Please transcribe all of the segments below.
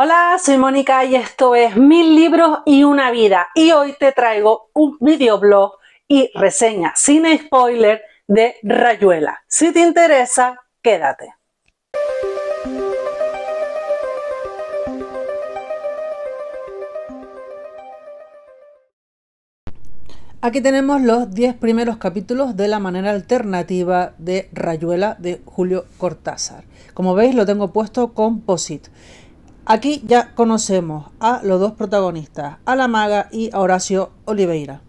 Hola, soy Mónica y esto es Mil Libros y una Vida y hoy te traigo un videoblog y reseña sin spoiler de Rayuela. Si te interesa, quédate. Aquí tenemos los 10 primeros capítulos de la manera alternativa de Rayuela de Julio Cortázar. Como veis lo tengo puesto con POSIT. Aquí ya conocemos a los dos protagonistas, a la maga y a Horacio Oliveira.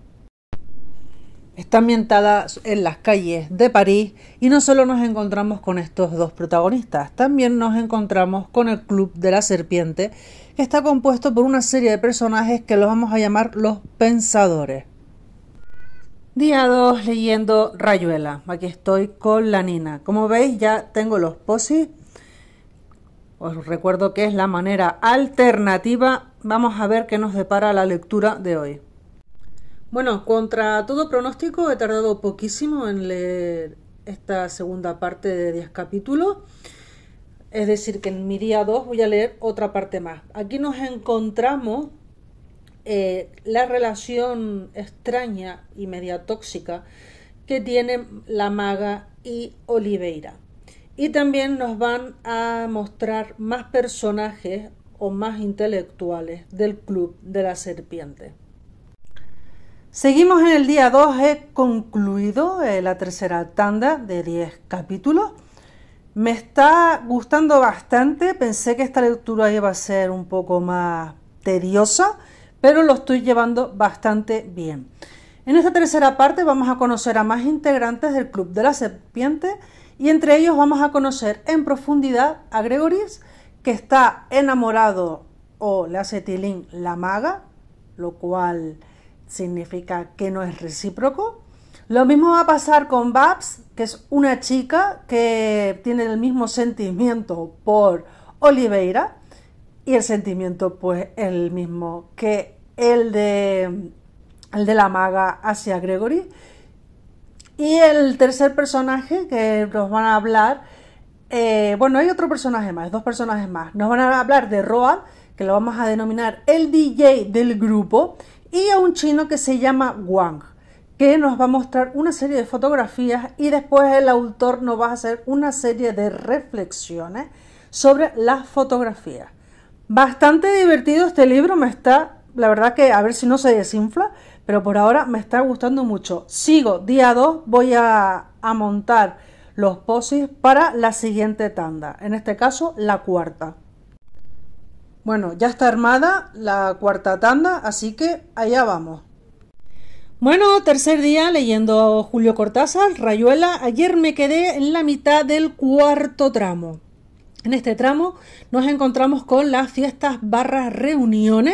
Está ambientada en las calles de París y no solo nos encontramos con estos dos protagonistas, también nos encontramos con el Club de la Serpiente, que está compuesto por una serie de personajes que los vamos a llamar los pensadores. Día 2 leyendo Rayuela. Aquí estoy con la Nina. Como veis ya tengo los posis os recuerdo que es la manera alternativa. Vamos a ver qué nos depara la lectura de hoy. Bueno, contra todo pronóstico he tardado poquísimo en leer esta segunda parte de 10 capítulos. Es decir, que en mi día 2 voy a leer otra parte más. Aquí nos encontramos eh, la relación extraña y media tóxica que tienen la maga y Oliveira. Y también nos van a mostrar más personajes o más intelectuales del Club de la Serpiente. Seguimos en el día 2, he concluido eh, la tercera tanda de 10 capítulos. Me está gustando bastante, pensé que esta lectura iba a ser un poco más tediosa, pero lo estoy llevando bastante bien. En esta tercera parte vamos a conocer a más integrantes del Club de la Serpiente, y entre ellos vamos a conocer en profundidad a Gregoris, que está enamorado o le hace tilín la maga, lo cual significa que no es recíproco. Lo mismo va a pasar con Babs, que es una chica que tiene el mismo sentimiento por Oliveira y el sentimiento pues el mismo que el de, el de la maga hacia Gregory y el tercer personaje que nos van a hablar, eh, bueno, hay otro personaje más, dos personajes más. Nos van a hablar de Roa, que lo vamos a denominar el DJ del grupo, y a un chino que se llama Wang, que nos va a mostrar una serie de fotografías y después el autor nos va a hacer una serie de reflexiones sobre las fotografías. Bastante divertido este libro, me está, la verdad que a ver si no se desinfla pero por ahora me está gustando mucho. Sigo, día 2 voy a, a montar los posis para la siguiente tanda, en este caso la cuarta. Bueno, ya está armada la cuarta tanda, así que allá vamos. Bueno, tercer día leyendo Julio Cortázar, Rayuela. Ayer me quedé en la mitad del cuarto tramo. En este tramo nos encontramos con las fiestas barras reuniones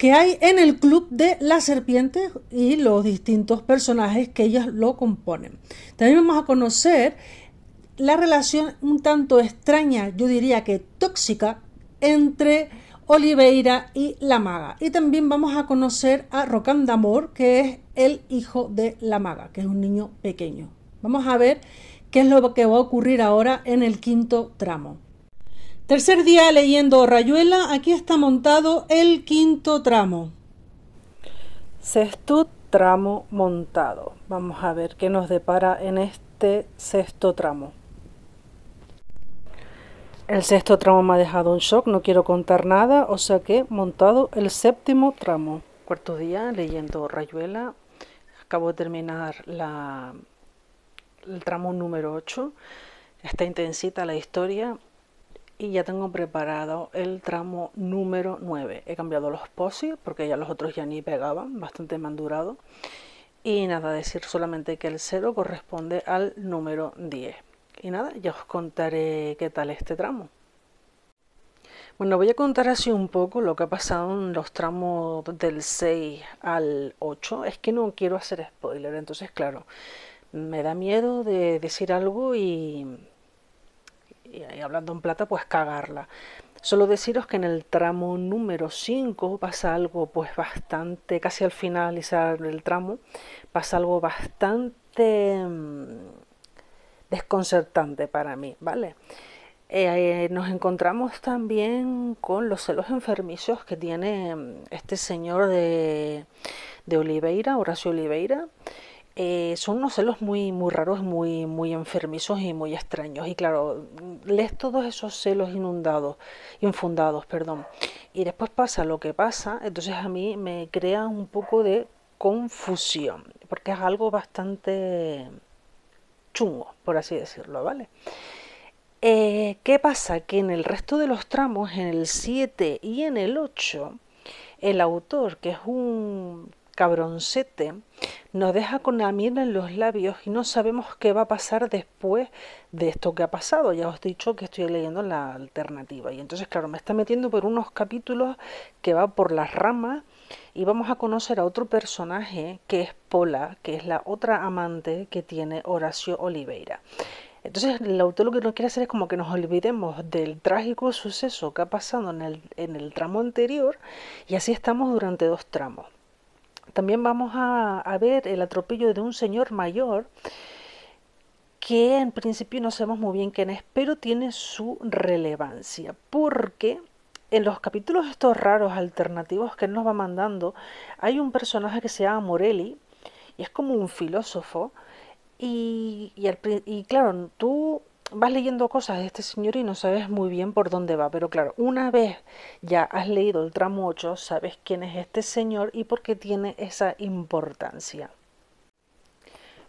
que hay en el club de las serpientes y los distintos personajes que ellas lo componen. También vamos a conocer la relación un tanto extraña, yo diría que tóxica, entre Oliveira y la maga. Y también vamos a conocer a Rocandamor, que es el hijo de la maga, que es un niño pequeño. Vamos a ver qué es lo que va a ocurrir ahora en el quinto tramo. Tercer día leyendo Rayuela, aquí está montado el quinto tramo. Sexto tramo montado. Vamos a ver qué nos depara en este sexto tramo. El sexto tramo me ha dejado un shock, no quiero contar nada, o sea que montado el séptimo tramo. Cuarto día leyendo Rayuela, acabo de terminar la, el tramo número 8. Está intensita la historia, y ya tengo preparado el tramo número 9. He cambiado los poses porque ya los otros ya ni pegaban, bastante me han durado. Y nada, decir solamente que el 0 corresponde al número 10. Y nada, ya os contaré qué tal este tramo. Bueno, voy a contar así un poco lo que ha pasado en los tramos del 6 al 8. Es que no quiero hacer spoiler, entonces claro, me da miedo de decir algo y y, hablando en plata, pues cagarla. Solo deciros que en el tramo número 5 pasa algo pues bastante, casi al finalizar el tramo, pasa algo bastante mm, desconcertante para mí, ¿vale? Eh, nos encontramos también con los celos enfermizos que tiene mm, este señor de, de Oliveira, Horacio Oliveira, eh, son unos celos muy, muy raros, muy, muy enfermizos y muy extraños. Y claro, lees todos esos celos inundados, infundados, perdón. Y después pasa lo que pasa, entonces a mí me crea un poco de confusión, porque es algo bastante chungo, por así decirlo, ¿vale? Eh, ¿Qué pasa? Que en el resto de los tramos, en el 7 y en el 8, el autor, que es un cabroncete nos deja con la miel en los labios y no sabemos qué va a pasar después de esto que ha pasado. Ya os he dicho que estoy leyendo la alternativa. Y entonces, claro, me está metiendo por unos capítulos que va por las ramas y vamos a conocer a otro personaje que es Pola, que es la otra amante que tiene Horacio Oliveira. Entonces el autor lo que nos quiere hacer es como que nos olvidemos del trágico suceso que ha pasado en el, en el tramo anterior y así estamos durante dos tramos también vamos a, ver el atropello de un señor mayor que en principio no sabemos muy bien quién es, pero tiene su relevancia, porque en los capítulos estos raros alternativos que nos va mandando, hay un personaje que se llama Morelli, y es como un filósofo, y, y claro, tú vas leyendo cosas de este señor y no sabes muy bien por dónde va, pero claro, una vez ya has leído el tramo 8, sabes quién es este señor y por qué tiene esa importancia.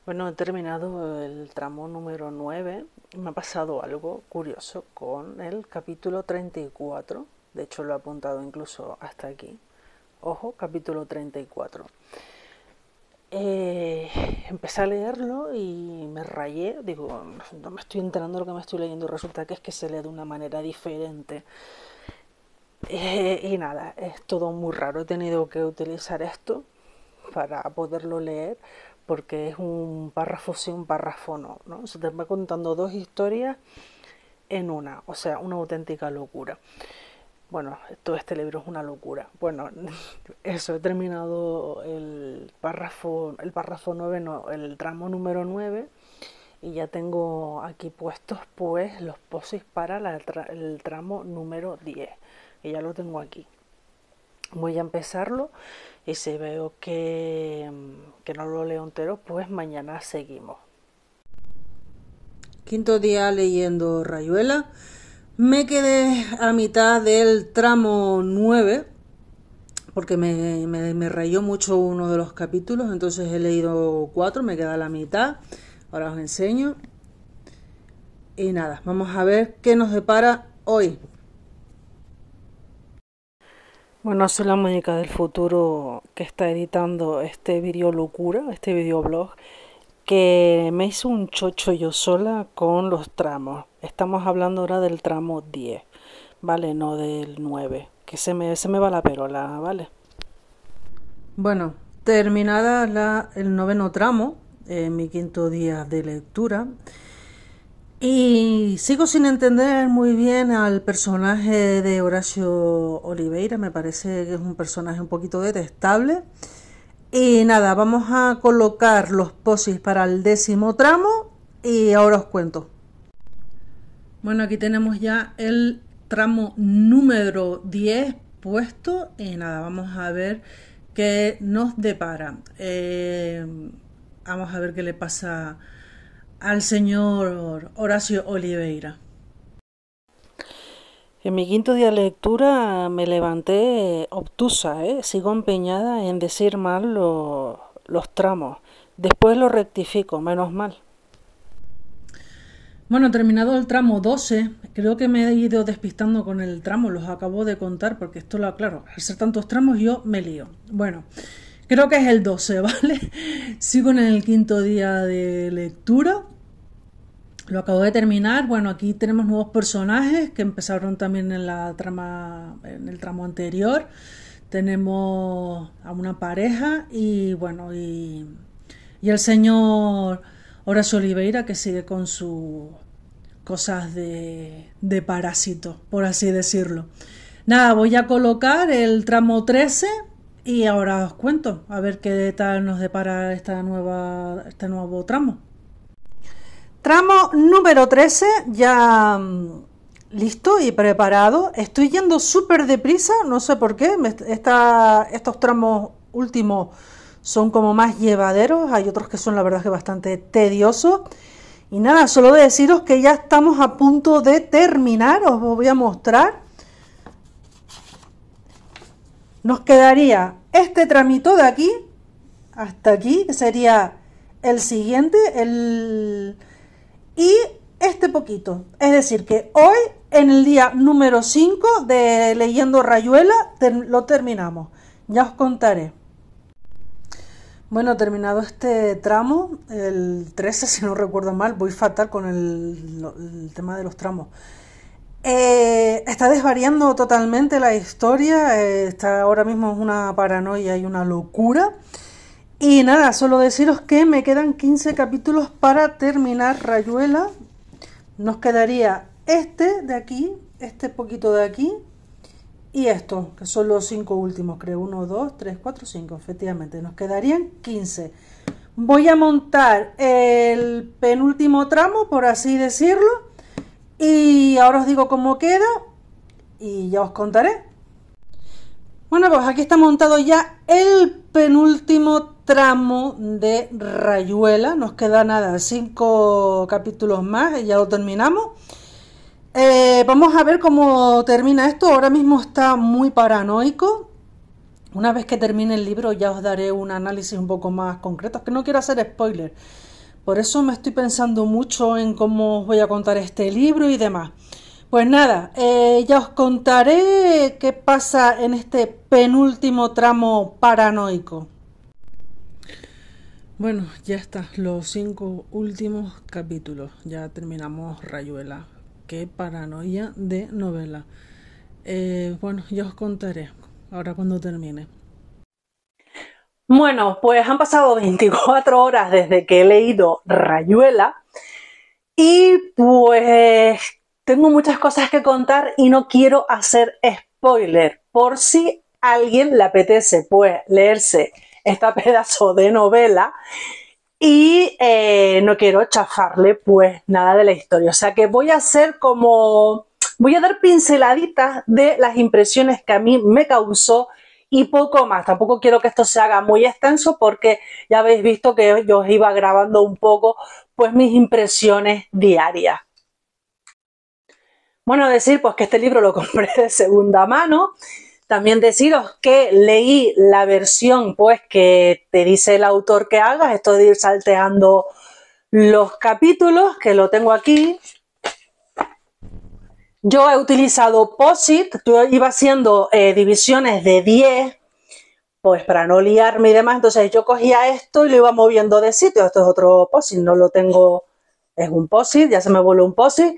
Bueno, he terminado el tramo número 9 y me ha pasado algo curioso con el capítulo 34. De hecho, lo he apuntado incluso hasta aquí. Ojo, capítulo 34. Eh, empecé a leerlo y me rayé, digo, no me estoy enterando de lo que me estoy leyendo, resulta que es que se lee de una manera diferente. Eh, y nada, es todo muy raro, he tenido que utilizar esto para poderlo leer porque es un párrafo sí, un párrafo no, ¿no? Se te va contando dos historias en una, o sea, una auténtica locura. Bueno, todo este libro es una locura. Bueno, eso, he terminado el párrafo, el párrafo 9, el tramo número 9 y ya tengo aquí puestos pues los poses para el tramo número 10 y ya lo tengo aquí voy a empezarlo y si veo que, mm, que no lo leo entero pues mañana seguimos quinto día leyendo rayuela me quedé a mitad del tramo 9 porque me, rayó mucho uno de los capítulos, entonces he leído 4, me queda la mitad, ahora os enseño. Y nada, vamos a ver qué nos depara hoy. Bueno, soy la muñeca del futuro que está editando este video locura, este videoblog. blog que me hizo un chocho yo sola con los tramos. Estamos hablando ahora del tramo 10, ¿vale? No del 9, que se me, se me va la perola, ¿vale? Bueno, terminada el noveno tramo, en eh, mi quinto día de lectura, y sigo sin entender muy bien al personaje de Horacio Oliveira, me parece que es un personaje un poquito detestable. Y nada, vamos a colocar los posis para el décimo tramo y ahora os cuento. Bueno, aquí tenemos ya el tramo número 10 puesto y nada, vamos a ver qué nos depara. Eh, vamos a ver qué le pasa al señor Horacio Oliveira. En mi quinto día de lectura me levanté obtusa, ¿eh? sigo empeñada en decir mal los tramos. Después lo rectifico, menos mal. Bueno, terminado el tramo 12, creo que me he ido despistando con el tramo, los acabo de contar porque esto lo aclaro. Al ser tantos tramos yo me lío. Bueno, creo que es el 12, ¿vale? Sigo en el quinto día de lectura lo acabo de terminar. Bueno, aquí tenemos nuevos personajes que empezaron también en la trama, en el tramo anterior. Tenemos a una pareja y bueno, y, el señor Horacio Oliveira que sigue con sus cosas de, de parásito, por así decirlo. Nada, voy a colocar el tramo 13 y ahora os cuento a ver qué tal nos depara esta nueva, este nuevo tramo. Tramo número 13, ya mm, listo y preparado. Estoy yendo súper deprisa, no sé por qué. estos tramos últimos son como más llevaderos. Hay otros que son, la verdad, que bastante tediosos. Y nada, solo de deciros que ya estamos a punto de terminar. Os voy a mostrar. Nos quedaría este tramito de aquí hasta aquí, que sería el siguiente, el y este poquito. Es decir, que hoy, en el día número 5 de Leyendo Rayuela, lo terminamos. Ya os contaré. Bueno, terminado este tramo, el 13, si no recuerdo mal, voy fatal con el, tema de los tramos. Eh, está desvariando totalmente la historia, eh, está ahora mismo es una paranoia y una locura. Y nada, solo deciros que me quedan 15 capítulos para terminar Rayuela. Nos quedaría este de aquí, este poquito de aquí y esto, que son los 5 últimos, creo. 1, 2, 3, 4, 5, efectivamente. Nos quedarían 15. Voy a montar el penúltimo tramo, por así decirlo. Y ahora os digo cómo queda y ya os contaré. Bueno, pues aquí está montado ya el penúltimo tramo tramo de Rayuela. Nos queda nada, cinco capítulos más y ya lo terminamos. Eh, vamos a ver cómo termina esto. Ahora mismo está muy paranoico. Una vez que termine el libro ya os daré un análisis un poco más concreto. que no quiero hacer spoiler. Por eso me estoy pensando mucho en cómo os voy a contar este libro y demás. Pues nada, eh, ya os contaré qué pasa en este penúltimo tramo paranoico. Bueno, ya está, los cinco últimos capítulos. Ya terminamos Rayuela. Qué paranoia de novela. Eh, bueno, yo os contaré ahora cuando termine. Bueno, pues han pasado 24 horas desde que he leído Rayuela y pues tengo muchas cosas que contar y no quiero hacer spoiler por si alguien le apetece pues leerse esta pedazo de novela y eh, no quiero chafarle pues nada de la historia. O sea que voy a hacer como, voy a dar pinceladitas de las impresiones que a mí me causó y poco más. Tampoco quiero que esto se haga muy extenso porque ya habéis visto que yo os iba grabando un poco pues mis impresiones diarias. Bueno, decir pues que este libro lo compré de segunda mano. También deciros que leí la versión pues que te dice el autor que hagas, esto de ir salteando los capítulos, que lo tengo aquí. Yo he utilizado POSIT, yo iba haciendo eh, divisiones de 10, pues para no liarme y demás, entonces yo cogía esto y lo iba moviendo de sitio, esto es otro POSIT, no lo tengo, es un POSIT, ya se me voló un POSIT,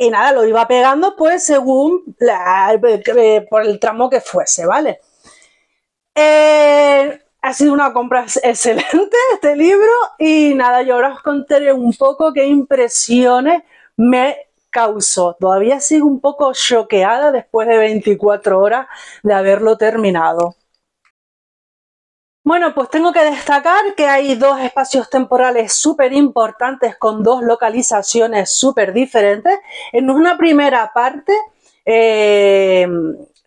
y nada, lo iba pegando pues según la, eh, por el tramo que fuese, ¿vale? Eh, ha sido una compra excelente este libro y nada, yo ahora os contaré un poco qué impresiones me causó. Todavía sigo un poco choqueada después de 24 horas de haberlo terminado. Bueno, pues tengo que destacar que hay dos espacios temporales súper importantes con dos localizaciones súper diferentes. En una primera parte eh,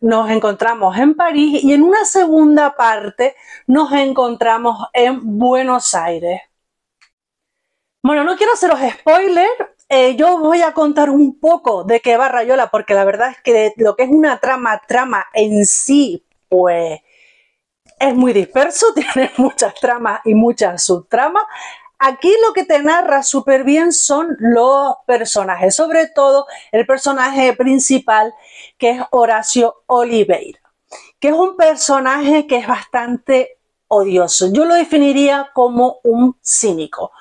nos encontramos en París y en una segunda parte nos encontramos en Buenos Aires. Bueno, no quiero haceros spoiler, eh, yo voy a contar un poco de qué va Rayola porque la verdad es que lo que es una trama, trama en sí, pues es muy disperso, tiene muchas tramas y muchas subtramas. Aquí lo que te narra súper bien son los personajes, sobre todo el personaje principal que es Horacio Oliveira, que es un personaje que es bastante odioso. Yo lo definiría como un cínico.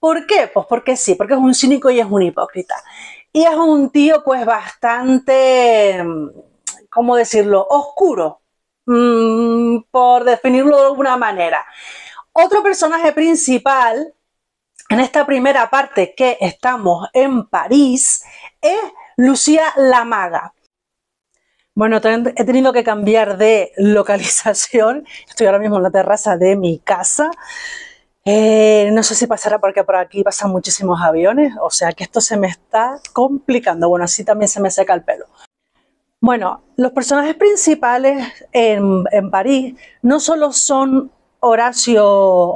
¿Por qué? Pues porque sí, porque es un cínico y es un hipócrita. Y es un tío pues bastante, ¿cómo decirlo?, oscuro, Mm, por definirlo de alguna manera. Otro personaje principal en esta primera parte que estamos en París es Lucía Lamaga. Bueno, he tenido que cambiar de localización. Estoy ahora mismo en la terraza de mi casa. Eh, no sé si pasará porque por aquí pasan muchísimos aviones, o sea que esto se me está complicando. Bueno, así también se me seca el pelo. Bueno, los personajes principales en, París no solo son Horacio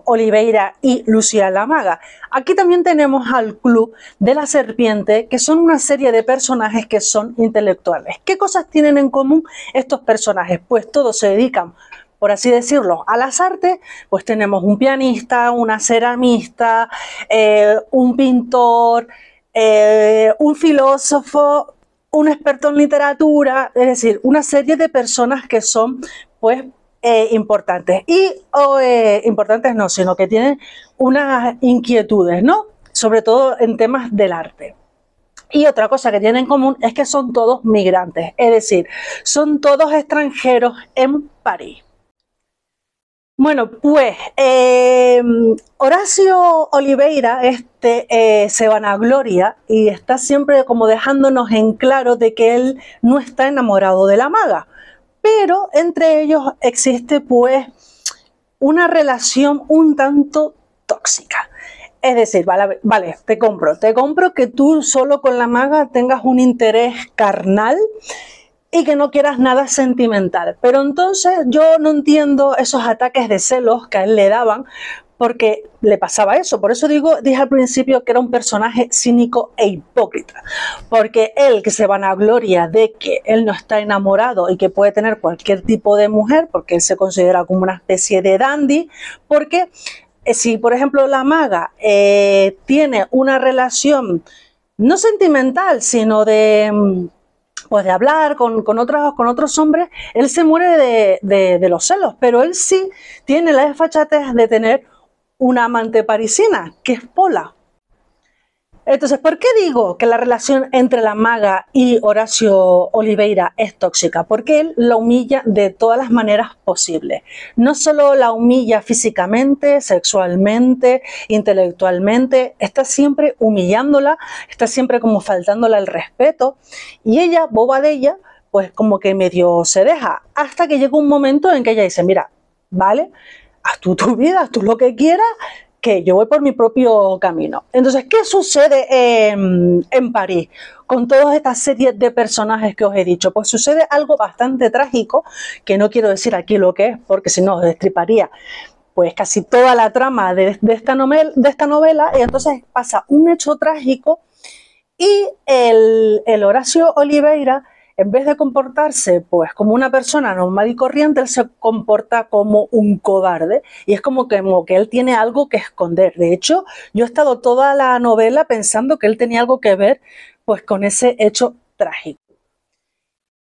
Oliveira y Lucía Lamaga. Aquí también tenemos al Club de la Serpiente, que son una serie de personajes que son intelectuales. ¿Qué cosas tienen en común estos personajes? Pues todos se dedican, por así decirlo, a las artes. Pues tenemos un pianista, una ceramista, eh, un pintor, eh, un filósofo, un experto en literatura, es decir, una serie de personas que son pues eh, importantes y eh, importantes no, sino que tienen unas inquietudes, ¿no? Sobre todo en temas del arte. Y otra cosa que tienen en común es que son todos migrantes, es decir, son todos extranjeros en París. Bueno, pues em, Horacio Oliveira este, eh, se gloria y está siempre como dejándonos en claro de que él no está enamorado de la maga, pero entre ellos existe pues una relación un tanto tóxica. Es decir, vale, te compro, te compro que tú solo con la maga tengas un interés carnal y que no quieras nada sentimental. Pero entonces yo no entiendo esos ataques de celos que a él le daban porque le pasaba eso. Por eso digo, dije al principio que era un personaje cínico e hipócrita, porque él que se van a gloria de que él no está enamorado y que puede tener cualquier tipo de mujer, porque él se considera como una especie de dandy, porque eh, si por ejemplo la maga eh, tiene una relación no sentimental, sino de mm, pues de hablar con, con, otros, con otros hombres, él se muere de, de los celos, pero él sí tiene las desfachatez de tener una amante parisina, que es Pola. Entonces, ¿por qué digo que la relación entre la maga y Horacio Oliveira es tóxica? Porque él la humilla de todas las maneras posibles. No solo la humilla físicamente, sexualmente, intelectualmente, está siempre humillándola, está siempre como faltándola el respeto. Y ella, boba de ella, pues como que medio se deja. Hasta que llega un momento en que ella dice, mira, ¿vale? Haz tú tu vida, haz tú lo que quieras, yo voy por mi propio camino. Entonces, ¿qué sucede en, París con todas estas series de personajes que os he dicho? Pues sucede algo bastante trágico, que no quiero decir aquí lo que es, porque si no destriparía pues casi toda la trama de, esta novela, de esta novela, y entonces pasa un hecho trágico y el, el Horacio Oliveira en vez de comportarse pues como una persona normal y corriente, él se comporta como un cobarde y es como que, él tiene algo que esconder. De hecho, yo he estado toda la novela pensando que él tenía algo que ver pues con ese hecho trágico.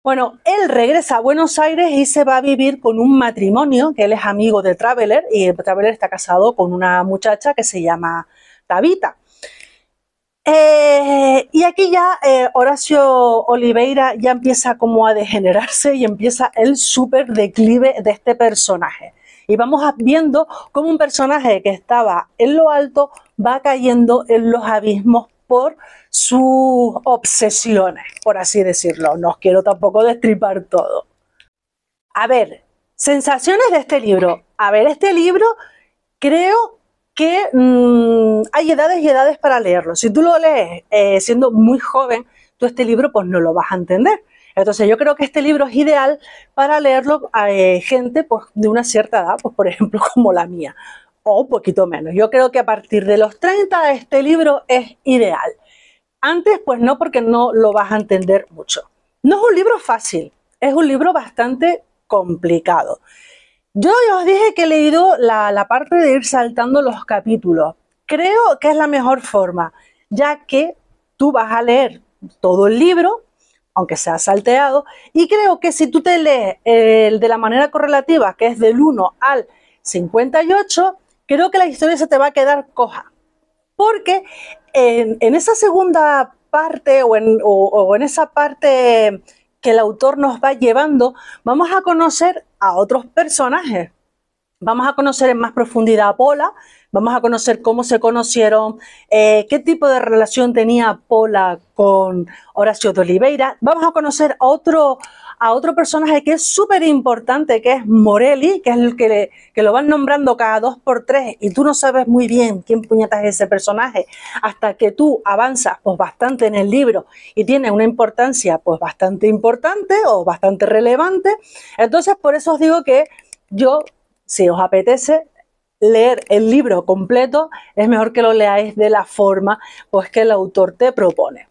Bueno, él regresa a Buenos Aires y se va a vivir con un matrimonio, que él es amigo de Traveler, y el Traveler está casado con una muchacha que se llama Tabita. Eh, y aquí ya eh, Horacio Oliveira ya empieza como a degenerarse y empieza el súper declive de este personaje. Y vamos viendo cómo un personaje que estaba en lo alto va cayendo en los abismos por sus obsesiones, por así decirlo. No os quiero tampoco destripar todo. A ver, sensaciones de este libro. A ver, este libro creo que mm, hay edades y edades para leerlo. Si tú lo lees eh, siendo muy joven, tú este libro pues no lo vas a entender. Entonces yo creo que este libro es ideal para leerlo a eh, gente pues, de una cierta edad, pues, por ejemplo como la mía, o un poquito menos. Yo creo que a partir de los 30 este libro es ideal. Antes pues no porque no lo vas a entender mucho. No es un libro fácil, es un libro bastante complicado. Yo ya os dije que he leído la, parte de ir saltando los capítulos. Creo que es la mejor forma, ya que tú vas a leer todo el libro, aunque sea salteado, y creo que si tú te lees el de la manera correlativa, que es del 1 al 58, creo que la historia se te va a quedar coja, porque en, esa segunda parte o o en esa parte que el autor nos va llevando, vamos a conocer a otros personajes. Vamos a conocer en más profundidad a Pola, vamos a conocer cómo se conocieron, eh, qué tipo de relación tenía Pola con Horacio de Oliveira, vamos a conocer a otro, a otro personaje que es súper importante, que es Morelli, que es el que, lo van nombrando cada dos por tres, y tú no sabes muy bien quién puñetas es ese personaje, hasta que tú avanzas pues bastante en el libro y tiene una importancia pues bastante importante o bastante relevante. Entonces, por eso os digo que yo, si os apetece, leer el libro completo, es mejor que lo leáis de la forma pues que el autor te propone.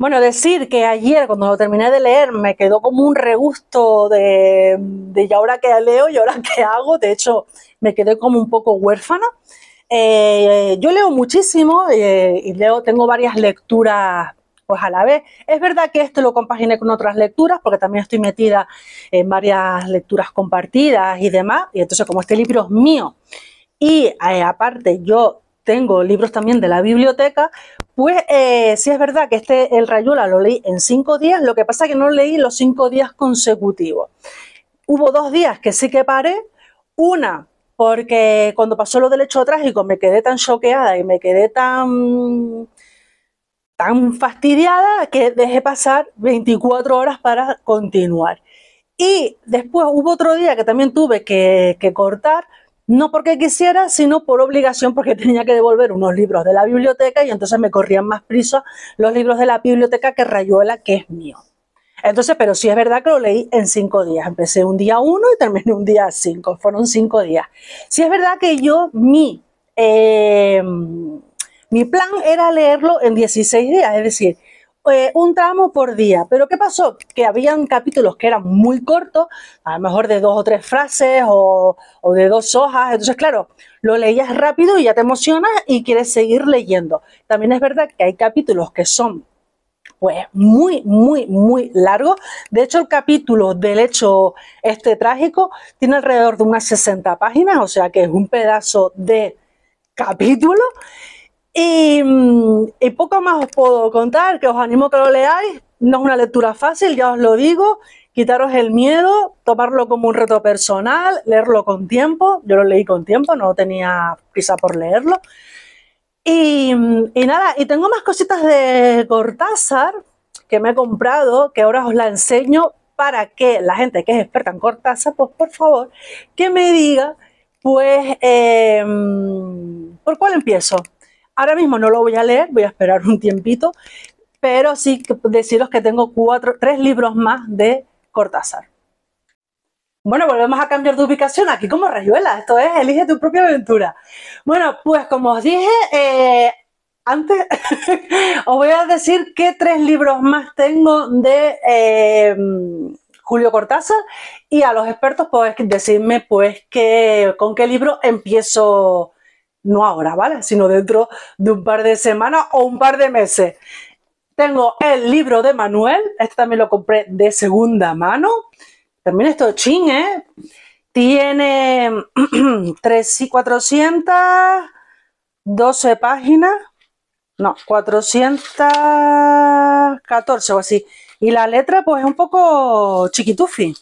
Bueno, decir que ayer cuando lo terminé de leer me quedó como un regusto de, ¿y ahora que leo? ¿y ahora que hago? De hecho, me quedé como un poco huérfana. Eh, yo leo muchísimo eh, y leo, tengo varias lecturas pues a la vez. Es verdad que esto lo compaginé con otras lecturas porque también estoy metida en varias lecturas compartidas y demás. Y entonces como este libro es mío y eh, aparte yo tengo libros también de la biblioteca, pues eh, sí es verdad que este El Rayuela lo leí en cinco días, lo que pasa es que no leí los cinco días consecutivos. Hubo dos días que sí que paré, una porque cuando pasó lo del hecho trágico me quedé tan choqueada y me quedé tan tan fastidiada que dejé pasar 24 horas para continuar. Y después hubo otro día que también tuve que cortar no porque quisiera, sino por obligación, porque tenía que devolver unos libros de la biblioteca y entonces me corrían más prisa los libros de la biblioteca que Rayuela, que es mío. Entonces, pero sí es verdad que lo leí en cinco días. Empecé un día uno y terminé un día cinco. Fueron cinco días. Sí es verdad que yo, mi, eh, mi plan era leerlo en 16 días, es decir, eh, un tramo por día. Pero ¿qué pasó? Que habían capítulos que eran muy cortos, a lo mejor de dos o tres frases o, de dos hojas. Entonces, claro, lo leías rápido y ya te emocionas y quieres seguir leyendo. También es verdad que hay capítulos que son pues muy, muy, muy largo. De hecho, el capítulo del hecho este trágico tiene alrededor de unas 60 páginas, o sea que es un pedazo de capítulo. Mm, y, poco más os puedo contar, que os animo a que lo leáis. No es una lectura fácil, ya os lo digo. Quitaros el miedo, tomarlo como un reto personal, leerlo con tiempo. Yo lo leí con tiempo, no tenía prisa por leerlo. Y, mm, nada, y tengo más cositas de Cortázar que me he comprado, que ahora os la enseño para que la gente que es experta en Cortázar, pues por favor, que me diga, pues, em, ¿por cuál empiezo? Ahora mismo no lo voy a leer, voy a esperar un tiempito, pero sí deciros que tengo cuatro, tres libros más de Cortázar. Bueno, volvemos a cambiar de ubicación aquí como Rayuela, esto es Elige tu propia aventura. Bueno, pues como os dije, eh, antes os voy a decir qué tres libros más tengo de eh, Julio Cortázar y a los expertos pues decirme pues que, con qué libro empiezo no ahora, ¿vale? Sino dentro de un par de semanas o un par de meses. Tengo el libro de Manuel, este también lo compré de segunda mano. También esto es ching, ¿eh? Tiene 3 y 412 páginas, no, 414 o así. Y la letra pues es un poco chiquitufi.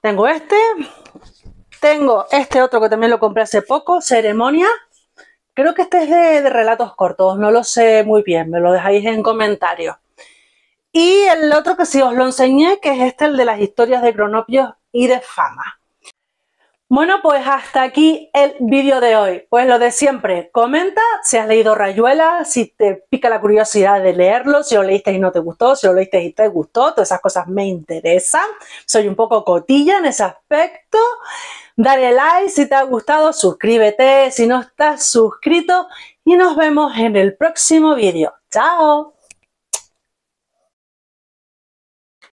Tengo este, tengo este otro que también lo compré hace poco, Ceremonia. Creo que este es de, relatos cortos, no lo sé muy bien, me lo dejáis en comentarios. Y el otro que sí os lo enseñé, que es este, el de las historias de cronopios y de fama. Bueno, pues hasta aquí el vídeo de hoy. Pues lo de siempre, comenta si has leído Rayuela, si te pica la curiosidad de leerlo, si lo leíste y no te gustó, si lo leíste y te gustó, todas esas cosas me interesan. Soy un poco cotilla en ese aspecto. Dale like si te ha gustado, suscríbete si no estás suscrito y nos vemos en el próximo vídeo. ¡Chao!